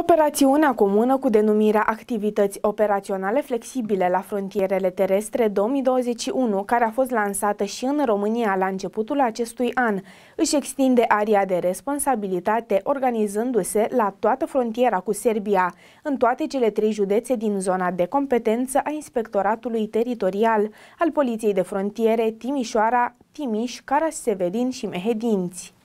Operațiunea comună cu denumirea Activități operaționale flexibile la frontierele terestre 2021, care a fost lansată și în România la începutul acestui an, își extinde aria de responsabilitate organizându-se la toată frontiera cu Serbia, în toate cele trei județe din zona de competență a Inspectoratului Teritorial al Poliției de Frontiere Timișoara, Timiș, Caraș-Severin și Mehedinți.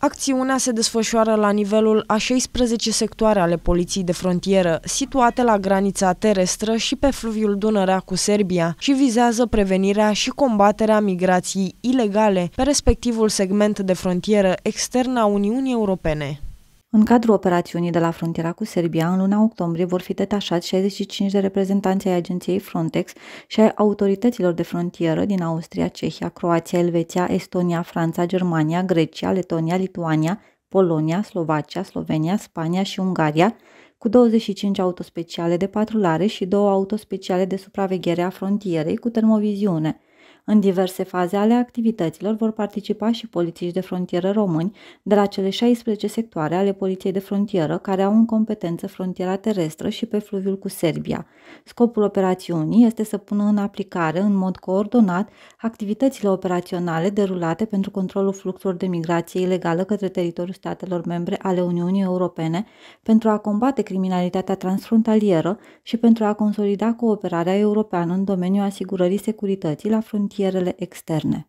Acțiunea se desfășoară la nivelul a 16 sectoare ale Poliției de Frontieră, situate la granița terestră și pe fluviul Dunărea cu Serbia și vizează prevenirea și combaterea migrației ilegale pe respectivul segment de frontieră externă a Uniunii Europene. În cadrul operațiunii de la frontiera cu Serbia, în luna octombrie vor fi detașați 65 de reprezentanți ai agenției Frontex și ai autorităților de frontieră din Austria, Cehia, Croația, Elveția, Estonia, Franța, Germania, Grecia, Letonia, Lituania, Polonia, Slovacia, Slovenia, Spania și Ungaria, cu 25 autospeciale de patrulare și două autospeciale de supraveghere a frontierei cu termoviziune – în diverse faze ale activităților vor participa și polițiști de frontieră români de la cele 16 sectoare ale Poliției de Frontieră care au în competență frontiera terestră și pe fluviul cu Serbia. Scopul operațiunii este să pună în aplicare în mod coordonat activitățile operaționale derulate pentru controlul fluxurilor de migrație ilegală către teritoriul statelor membre ale Uniunii Europene pentru a combate criminalitatea transfrontalieră și pentru a consolida cooperarea europeană în domeniul asigurării securității la frontieră frontierele externe.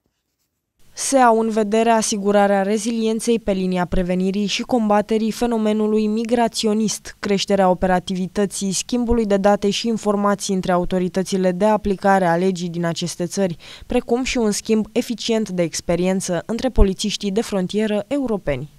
Se au în vedere asigurarea rezilienței pe linia prevenirii și combaterii fenomenului migraționist, creșterea operativității, schimbului de date și informații între autoritățile de aplicare a legii din aceste țări, precum și un schimb eficient de experiență între polițiștii de frontieră europeni.